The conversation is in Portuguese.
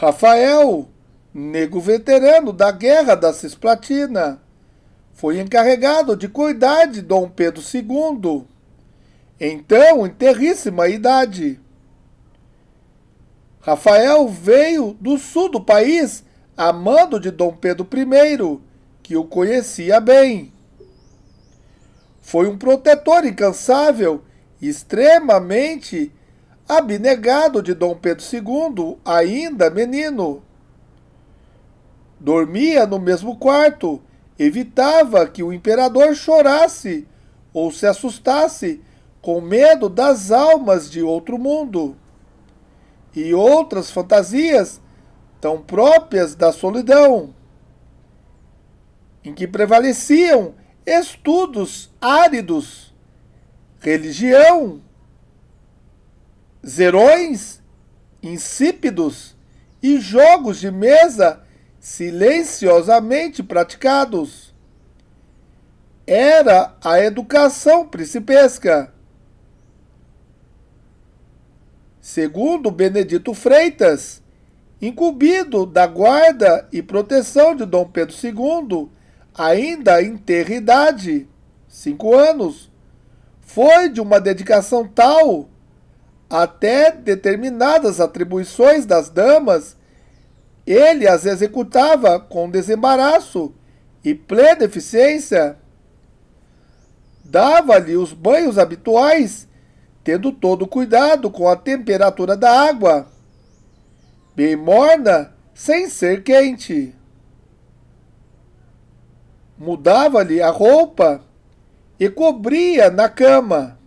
Rafael, nego veterano da Guerra da Cisplatina, foi encarregado de cuidar de Dom Pedro II, então em terríssima idade. Rafael veio do sul do país a mando de Dom Pedro I, que o conhecia bem. Foi um protetor incansável, extremamente abnegado de Dom Pedro II, ainda menino. Dormia no mesmo quarto, evitava que o imperador chorasse ou se assustasse com medo das almas de outro mundo e outras fantasias tão próprias da solidão, em que prevaleciam estudos áridos, religião, zerões insípidos e jogos de mesa silenciosamente praticados. Era a educação principesca. Segundo Benedito Freitas, incumbido da guarda e proteção de Dom Pedro II, ainda em ter idade, cinco anos, foi de uma dedicação tal até determinadas atribuições das damas, ele as executava com desembaraço e plena eficiência. Dava-lhe os banhos habituais, tendo todo cuidado com a temperatura da água, bem morna, sem ser quente. Mudava-lhe a roupa e cobria na cama